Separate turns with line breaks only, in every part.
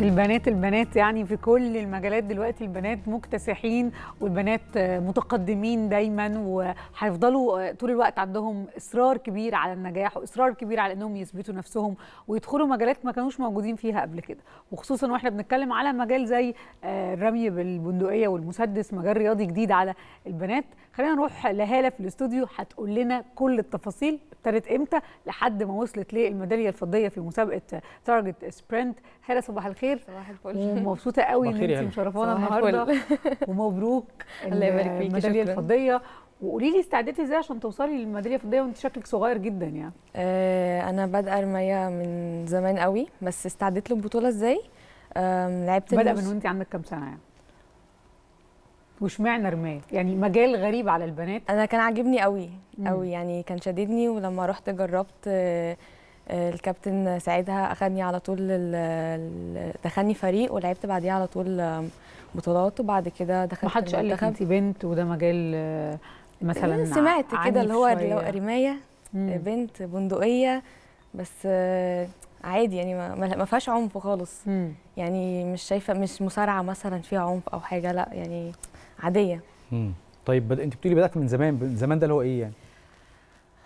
البنات البنات يعني في كل المجالات دلوقتي البنات مكتسحين والبنات متقدمين دايما وهيفضلوا طول الوقت عندهم اصرار كبير على النجاح واصرار كبير على انهم يثبتوا نفسهم ويدخلوا مجالات ما كانوش موجودين فيها قبل كده وخصوصا واحنا بنتكلم على مجال زي آه، الرمي بالبندقيه والمسدس مجال رياضي جديد على البنات خلينا نروح لهاله في الاستوديو هتقول لنا كل التفاصيل ابتدت امتى لحد ما وصلت للميداليه الفضيه في مسابقه تارجت سبرنت هاله صباح الخير صباح الفل ومبسوطه قوي ان انت مشرفانا النهارده ومبروك الله يبارك فيكي الميداليه الفضيه وقولي لي استعدتي ازاي عشان توصلي للميداليه الفضيه وانت شكلك صغير جدا
يعني آه انا بادئه رمايه من زمان قوي بس استعدت للبطوله ازاي آه لعبت بادئه من وانت عندك كام سنه يعني
واشمعنى رمايه
يعني مجال غريب على البنات انا كان عاجبني قوي قوي يعني كان شددني ولما رحت جربت آه، آه، الكابتن ساعدها اخدني على طول دخلني فريق ولعبت بعديها على طول بطولات وبعد كده دخلت ما حدش قال لك انت بنت وده مجال آه، مثلا إيه، سمعت كده اللي هو رمايه بنت بندقيه بس عادي يعني ما, ما فيهاش عنف خالص مم. يعني مش شايفه مش مصارعه مثلا فيها عنف او حاجه لا يعني عاديه
امم طيب بد... انت بتقولي بدات من زمان زمان ده اللي هو ايه يعني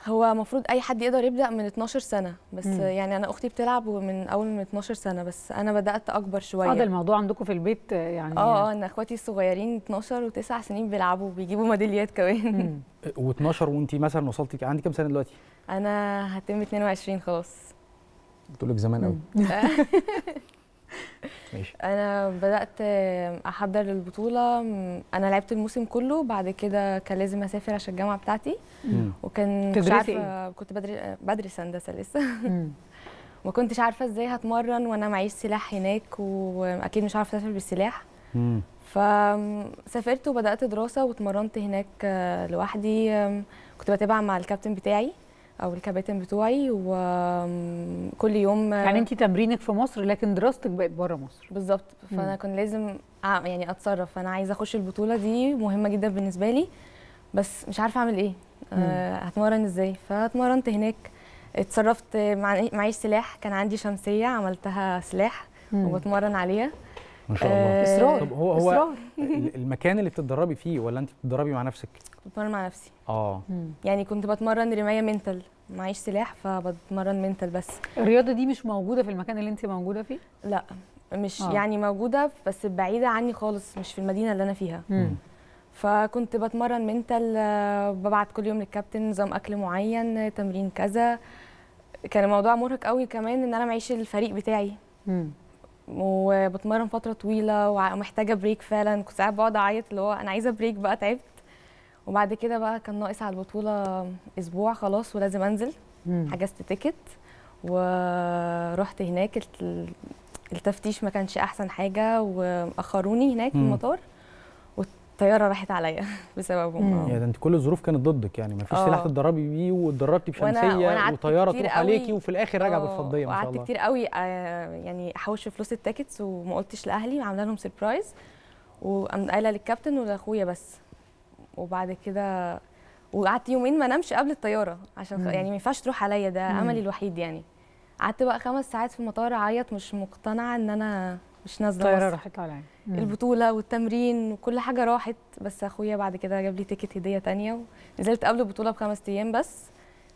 هو المفروض اي حد يقدر يبدا من 12 سنه بس مم. يعني انا اختي بتلعب من اول من 12 سنه بس انا بدات اكبر شويه هذا آه، الموضوع عندكم في البيت آه، يعني اه اه انا اخواتي الصغيرين 12 و9 سنين بيلعبوا بيجيبوا ميداليات كمان
آه، و12 وانت مثلا وصلتي عندك كام سنه دلوقتي
انا هتم 22 خلاص
بتقولك زمان قوي
انا بدات احضر للبطوله انا لعبت الموسم كله بعد كده كان لازم اسافر عشان الجامعه بتاعتي مم. وكان مش عارفه إيه؟ كنت بدرس هندسه لسه ما كنتش عارفه ازاي هتمرن وانا معيش سلاح هناك واكيد مش عارفه اسافر بالسلاح فسافرت وبدات دراسه واتمرنت هناك آه، لوحدي كنت بتابع مع الكابتن بتاعي او الكباتن بتوعي وكل يوم يعني انت تمرينك في مصر لكن دراستك بقت بره مصر بالظبط فانا كان لازم يعني اتصرف فانا عايزه اخش البطوله دي مهمه جدا بالنسبه لي بس مش عارفه اعمل ايه آه هتمرن ازاي فاتمرنت هناك اتصرفت معيش سلاح كان عندي شمسيه عملتها سلاح وبتمرن عليها ما شاء الله آه، اصرار طب هو هو
المكان اللي بتتدربي فيه ولا انت بتتدربي مع نفسك
بتمرن مع نفسي اه يعني كنت بتمرن رمايه منتال معيش سلاح فبتمرن منتال بس الرياضه دي مش موجوده في المكان اللي انت موجوده فيه لا مش آه. يعني موجوده بس بعيده عني خالص مش في المدينه اللي انا فيها مم. فكنت بتمرن منتال آه، ببعت كل يوم للكابتن نظام اكل معين تمرين كذا كان الموضوع مرهق قوي كمان ان انا معيش الفريق بتاعي مم. وبتمرن فتره طويله ومحتاجه بريك فعلا كنت ساعات بقعد اعيط اللي هو انا عايزه بريك بقى تعبت وبعد كده بقى كان ناقص على البطوله اسبوع خلاص ولازم انزل حجزت تيكت ورحت هناك التفتيش ما كانش احسن حاجه واخروني هناك في المطار الطياره راحت عليا بسببهم اه. يعني ده
انت كل الظروف كانت ضدك يعني ما فيش سلاح اه. تتدربي بيه واتدربتي بشمسيه وطياره تروح عليكي وفي الاخر راجعه اه، بالفضيه ما شاء الله كتير
قوي يعني احوش فلوس التاكتس وما قلتش لاهلي عامله لهم سربرايز وقايله قايله للكابتن ولاخويا بس وبعد كده وقعدت يومين ما نمش قبل الطياره عشان مم. يعني ما ينفعش تروح عليا ده املي الوحيد يعني قعدت بقى خمس ساعات في المطار اعيط مش مقتنعه ان انا مش نازله الطياره راحت عليا البطوله والتمرين وكل حاجه راحت بس اخويا بعد كده جاب لي تيكت هديه ثانيه ونزلت قبل البطوله بخمس ايام بس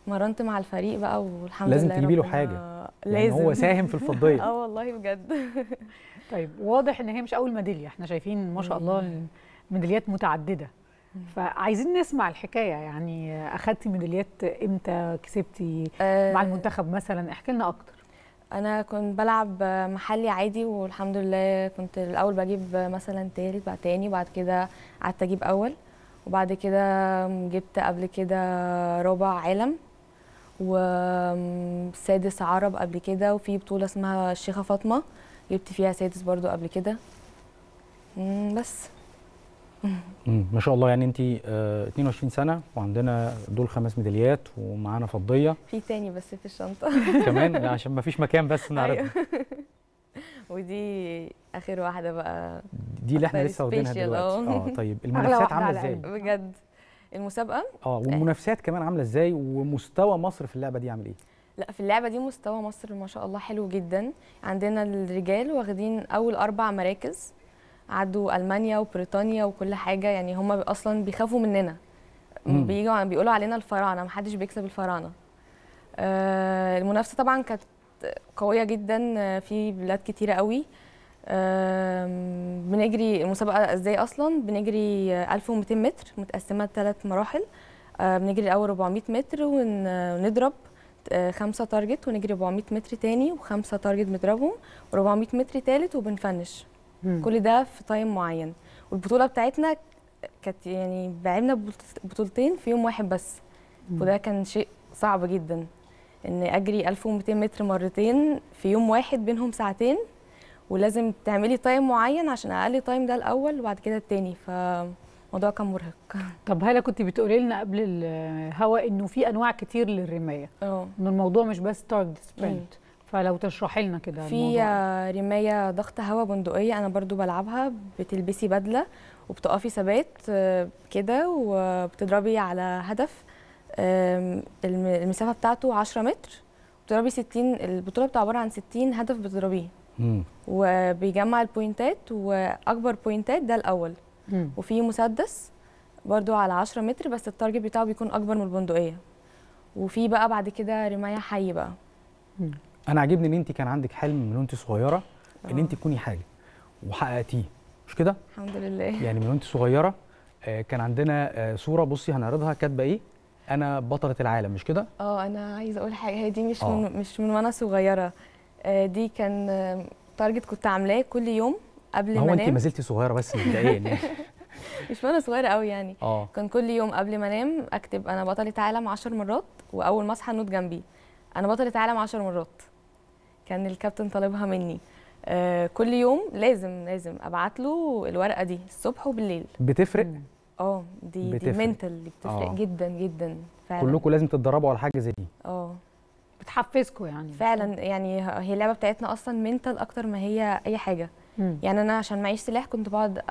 مرنت مع الفريق بقى والحمد لازم لله لازم تجيبي له
حاجه لازم يعني هو ساهم في الفضيه اه
والله بجد
طيب واضح ان هي مش اول ميداليه احنا شايفين ما شاء الله ميداليات متعدده فعايزين نسمع الحكايه يعني اخدتي ميداليات امتى كسبتي
أه مع المنتخب مثلا احكي لنا اكتر انا كنت بلعب محلي عادي والحمد لله كنت الاول بجيب مثلا تالت بعد تاني بعد كده قعدت اجيب اول وبعد كده جبت قبل كده رابع عالم وسادس عرب قبل كده وفي بطوله اسمها الشيخه فاطمه جبت فيها سادس برضو قبل كده بس
ما شاء الله يعني انت آه 22 سنه وعندنا دول خمس ميداليات ومعانا فضيه
في تاني بس في الشنطه كمان
عشان ما فيش مكان بس أيوه. نعرفها
ودي اخر واحده بقى دي اللي احنا لسه واخدينها دلوقتي اه طيب المنافسات عامله ازاي بجد المسابقه
اه والمنافسات كمان عامله ازاي ومستوى مصر في اللعبه دي عامل ايه
لا في اللعبه دي مستوى مصر ما شاء الله حلو جدا عندنا الرجال واخدين اول اربع مراكز عدوا المانيا وبريطانيا وكل حاجه يعني هم اصلا بيخافوا مننا بيجوا بيقولوا علينا الفراعنه محدش بيكسب الفراعنه آه، المنافسه طبعا كانت قويه جدا في بلاد كتيره قوي بنجري المسابقه ازاي اصلا بنجري 1200 متر متقسمه ثلاث مراحل آه، بنجري الاول 400 متر ونضرب آه، خمسة تارجت ونجري 400 متر تاني وخمسة تارجت بنضربهم و400 متر تالت وبنفنش مم. كل ده في تايم معين والبطوله بتاعتنا كانت يعني لعبنا بطولتين في يوم واحد بس مم. وده كان شيء صعب جدا ان اجري 1200 متر مرتين في يوم واحد بينهم ساعتين ولازم تعملي تايم معين عشان اقل تايم ده الاول وبعد كده الثاني ف الموضوع كان مرهق طب هلا كنت بتقولي لنا قبل الهوا انه في انواع كتير للرمايه اه
ان الموضوع مش بس تارجت سبرنت فلو تشرحي لنا كده في
رمايه ضغط هواء بندقيه انا برضو بلعبها بتلبسي بدله وبتقفي ثبات آه، كده وبتضربي على هدف المسافه بتاعته 10 متر بتضربي 60 البطوله بتبقى عباره عن 60 هدف بتضربيه وبيجمع البوينتات واكبر بوينتات ده الاول وفي مسدس برضو على 10 متر بس التارجت بتاعه بيكون اكبر من البندقيه وفي بقى بعد كده رمايه حي بقى
انا عاجبني ان انت كان عندك حلم من وانت صغيره ان انت اه. تكوني حاجه وحققتيه مش كده
الحمد لله يعني
من وانت صغيره آه، كان عندنا آه، صوره بصي هنعرضها كاتبه ايه انا بطله العالم مش كده
اه انا عايزه اقول حاجه هي دي مش من مش من وانا صغيره دي كان تارجت كنت عاملاه كل يوم قبل ما هو انت ما زلتي صغيره بس مبدئيا يعني مش وانا صغيره قوي يعني أوه. كان كل يوم قبل ما انام اكتب انا بطله عالم 10 مرات واول ما اصحى النوت جنبي انا بطله عالم 10 مرات كان الكابتن طالبها مني آه كل يوم لازم لازم ابعت له الورقه دي الصبح وبالليل بتفرق اه دي بتفرق. دي منتال بتفرق أوه. جدا جدا فعلا كلكم
لازم تتدربوا على حاجه زي دي
اه بتحفزكم يعني فعلا يعني هي اللعبه بتاعتنا اصلا منتال اكتر ما هي اي حاجه مم. يعني انا عشان معيش سلاح كنت بقعد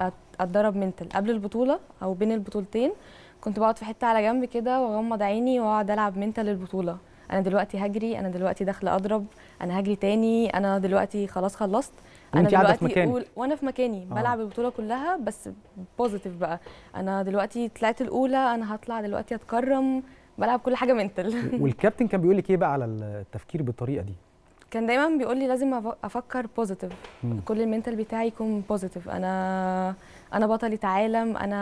اتدرب منتال قبل البطوله او بين البطولتين كنت بقعد في حته على جنب كده واغمض عيني واقعد العب منتال البطوله انا دلوقتي هجري انا دلوقتي داخله اضرب انا هجري تاني انا دلوقتي خلاص خلصت انا دلوقتي أول وانا في مكاني آه. بلعب البطوله كلها بس بوزيتيف بقى انا دلوقتي طلعت الاولى انا هطلع دلوقتي اتكرم بلعب كل حاجه منتل
والكابتن كان بيقول لك ايه بقى على التفكير بالطريقه دي
كان دايما بيقول لي لازم افكر بوزيتيف كل المنتال بتاعي يكون بوزيتيف انا انا بطلة عالم انا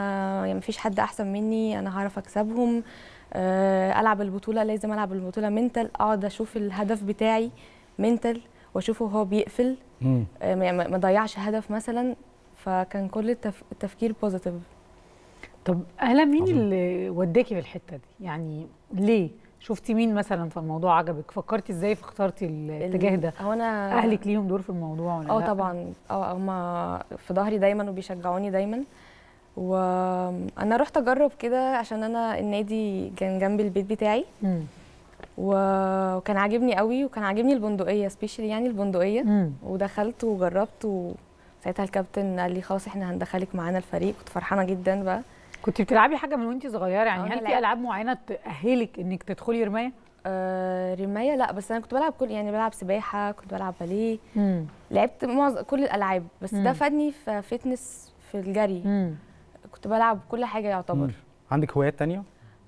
يعني مفيش حد احسن مني انا هعرف اكسبهم آه، العب البطوله لازم العب البطوله منتال اقعد اشوف الهدف بتاعي منتال واشوفه وهو بيقفل آه، يعني ما ضيعش هدف مثلا فكان كل التف... التفكير بوزيتيف طب اهلا
مين عزيز. اللي وداكي في الحته دي يعني ليه شفتي مين مثلا في الموضوع
عجبك فكرتي ازاي في اخترتي الاتجاه ده هو انا اهلك
ليهم دور في الموضوع ولا اه طبعا
اه هما في ظهري دايما وبيشجعوني دايما وانا رحت اجرب كده عشان انا النادي كان جنب البيت بتاعي مم. وكان عاجبني قوي وكان عاجبني البندقيه سبيشالي يعني البندقيه مم. ودخلت وجربت وساعتها الكابتن قال لي خلاص احنا هندخلك معانا الفريق كنت فرحانه جدا بقى كنت بتلعبي حاجه من وانت صغيره يعني اه، هل في العاب معينه تاهلك انك تدخلي رمايه آه رمايه لا بس انا كنت بلعب كل يعني بلعب سباحه كنت بلعب باليه لعبت معظم كل الالعاب بس مم. ده فادني في فتنس في الجري مم. كنت بلعب كل حاجه يعتبر مم.
عندك هوايات تانية؟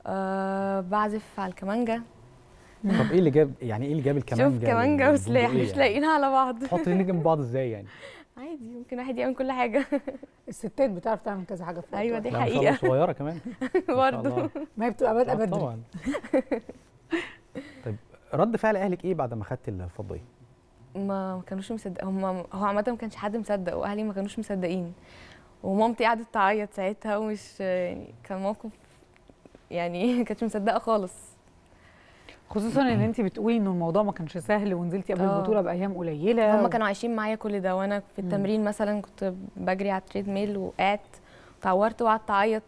أه بعزف على الكمانجه
طب ايه اللي جاب يعني ايه اللي جاب الكمانجه؟ شوف كمانجه يعني وسلاح إيه مش لاقيينها يعني؟ لاقيين
على بعض حط جنب
بعض ازاي يعني؟
عادي ممكن واحد يعمل كل حاجه الستات بتعرف تعمل كذا حاجه في ايوه دي حقيقه صغيره
كمان برضه
ما هي بتبقى بادئه آه، بدري طبعا
طيب رد فعل اهلك ايه بعد ما خدت الفضيه؟
ما كانوش مصدق هم هو عامه ما كانش حد مصدق واهلي ما كانوش مصدقين ومامتي قعدت تعيط ساعتها ومش يعني كان موقف يعني كانتش مصدقه خالص خصوصا ان انت
بتقولي ان الموضوع ما كانش سهل ونزلتي قبل أوه. البطوله آه.
بايام قليله هم و... كانوا عايشين معايا كل ده وانا في التمرين مثلا كنت بجري على التريد ميل وقعت اتعورت وقعدت اعيط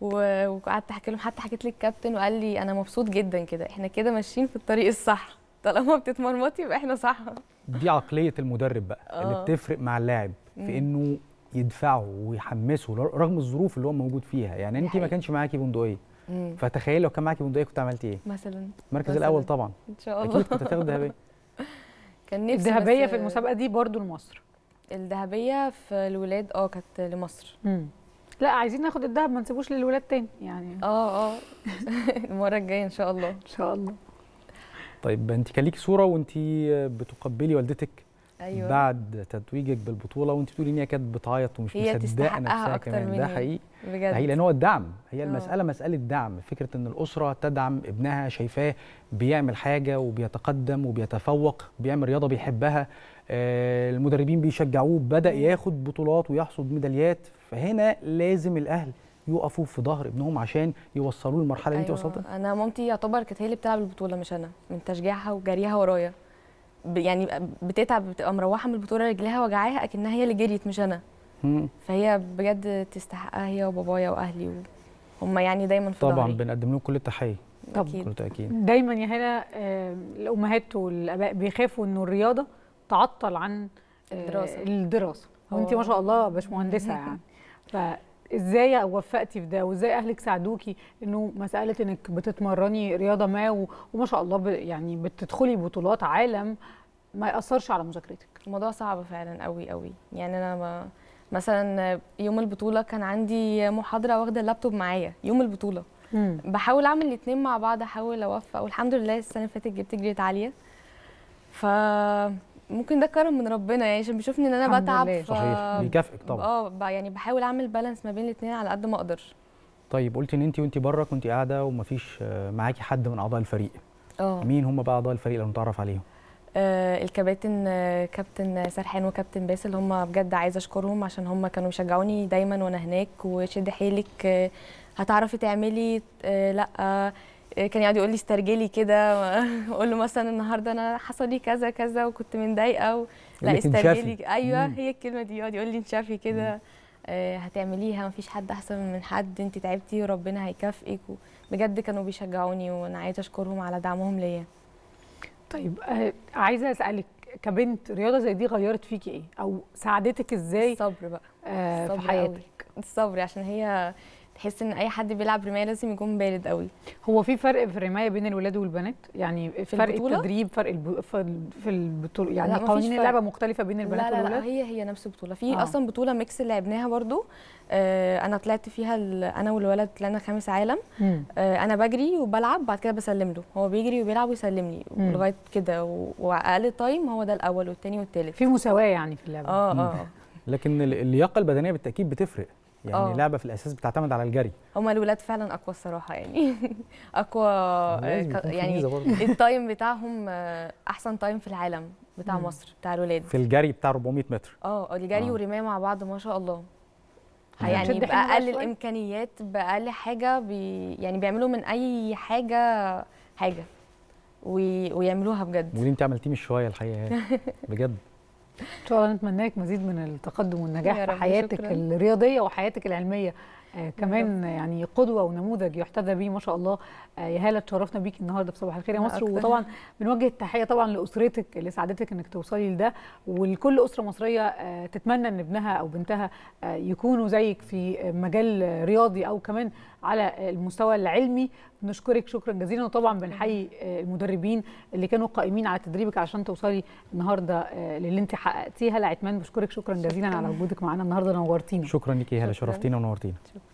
وقعدت احكي لهم حتى حكيت لي الكابتن وقال لي انا مبسوط جدا كده احنا كده ماشيين في الطريق الصح طالما بتتمرمطي يبقى احنا صح
دي عقليه المدرب بقى أوه. اللي آه. بتفرق مع اللاعب في انه يدفعه ويحمسه رغم الظروف اللي هو موجود فيها يعني انت ما كانش معاكي بندقيه فتخيل لو كان معاكي بندقيه كنت عملتي ايه مثلا المركز الاول طبعا ان شاء الله اكيد كنت هتاخد ذهبيه
كان نفسي الذهبيه في المسابقه دي برضو لمصر الذهبيه في الولاد اه كانت لمصر مم. لا عايزين ناخد الذهب ما نسيبوش للولاد تاني يعني اه اه المره الجايه ان شاء الله ان شاء الله
طيب انت كان ليكي صوره وانت بتقبلي والدتك أيوة. بعد تتويجك بالبطوله وانت بتقولي ان هي كانت بتعيط ومش مصدقه نفسها كمان ده حقيقي بجد حقيقي لان هو الدعم هي أوه. المساله مساله دعم فكره ان الاسره تدعم ابنها شايفاه بيعمل حاجه وبيتقدم وبيتفوق بيعمل رياضه بيحبها آه المدربين بيشجعوه بدا ياخد بطولات ويحصد ميداليات فهنا لازم الاهل يقفوا في ظهر ابنهم عشان يوصلوه للمرحله اللي أيوة. انت وصلتها
انا مامتي يعتبر كانت هي اللي بتلعب البطوله مش انا من تشجيعها وجريها ورايا يعني بتتعب بتبقى مروحه من البطوله رجلها وجعاها اكنها هي اللي جريت مش انا فهي بجد تستحقها هي وبابايا واهلي هم يعني دايما في طبعا
بنقدم لهم كل التحيه طبعا كل تاكيد
دايما يا هنا
الامهات والاباء بيخافوا انه الرياضه تعطل عن آه، الدراسه الدراسه وانت ما شاء الله باشمهندسه يعني ازاي وفقتي في ده وازاي اهلك ساعدوكي انه مساله انك بتتمرني رياضه ما وما شاء الله يعني
بتدخلي بطولات عالم ما ياثرش على مذاكرتك الموضوع صعب فعلا قوي قوي يعني انا ما مثلا يوم البطوله كان عندي محاضره واخده اللابتوب معايا يوم البطوله مم. بحاول اعمل الاثنين مع بعض احاول اوفق والحمد لله السنه اللي فاتت جبت جريد عاليه ف ممكن ده كرم من ربنا يعني عشان بيشوفني ان انا بتعب ف... صحيح بيكافئك طبعا اه يعني بحاول اعمل بالانس ما بين الاثنين على قد ما اقدر
طيب قلتي ان انت وانت بره كنت قاعده ومفيش آه، معاكي حد من اعضاء الفريق اه مين هم بقى اعضاء الفريق لو نتعرف عليهم
آه الكباتن آه كابتن سرحان وكابتن باسل هم بجد عايزه اشكرهم عشان هم كانوا بيشجعوني دايما وانا هناك وشد حيلك آه هتعرفي تعملي آه لا آه كان يقعد يقول لي استرجلي كده اقول له مثلا النهارده انا حصل لي كذا كذا وكنت متضايقه و... لا استرجلي ايوه مم. هي الكلمه دي يقعد يقول لي انشفي كده آه، هتعمليها مفيش حد احسن من حد انت تعبتي وربنا هيكافئك بجد كانوا بيشجعوني وانا عايزه اشكرهم على دعمهم ليا طيب آه عايزه اسالك كبنت رياضه زي دي غيرت فيكي ايه او
ساعدتك ازاي الصبر بقى آه الصبر في حياتك الصبر عشان هي تحس ان اي حد بيلعب رمايه لازم يكون بارد قوي هو في فرق في الرمايه بين الولاد والبنات يعني في فرق البطولة؟ التدريب فرق الب... في البطوله يعني قوانين اللعبه مختلفه بين البنات لا لا والولاد لا هي
هي نفس البطوله في آه. اصلا بطوله ميكس لعبناها برضو آه انا طلعت فيها ال... انا والولد طلعنا خامس عالم آه انا بجري وبلعب بعد كده بسلم له هو بيجري وبيلعب ويسلمني لغايه كده و... واقل تايم هو ده الاول والثاني والثالث في مساواه يعني في اللعبه اه اه, آه.
لكن اللياقه البدنيه بالتاكيد بتفرق يعني أوه. لعبه في الاساس بتعتمد على الجري
هما الولاد فعلا اقوى الصراحه يعني اقوى آه، يعني التايم بتاعهم آه، احسن تايم في العالم بتاع مم. مصر بتاع الولاد في
الجري بتاع 400 متر
اه الجري آه. ورمايه مع بعض ما شاء الله يعني, يعني باقل الامكانيات باقل حاجه بي يعني بيعملوا من اي حاجه حاجه وي... ويعملوها بجد ودي
انت عملتيه مش شويه الحقيقه بجد
ان شاء الله نتمنى لك مزيد
من التقدم والنجاح في حياتك شكرا. الرياضيه وحياتك العلميه آه كمان يعني قدوه ونموذج يحتذى به ما شاء الله آه يا هاله تشرفنا بيك النهارده في صباح الخير يا مصر وطبعا بنوجه التحيه طبعا لاسرتك اللي ساعدتك انك توصلي لده ولكل اسره مصريه آه تتمنى ان ابنها او بنتها آه يكونوا زيك في مجال رياضي او كمان على المستوى العلمي بنشكرك شكرا جزيلا وطبعا بنحيي آه، المدربين اللي كانوا قائمين على تدريبك عشان توصلي النهارده آه، للي انت حققتيها عتمان بشكرك شكرا جزيلا على وجودك معانا النهارده نورتينا شكرا ليكي هلا شرفتينا ونورتينا شكرا.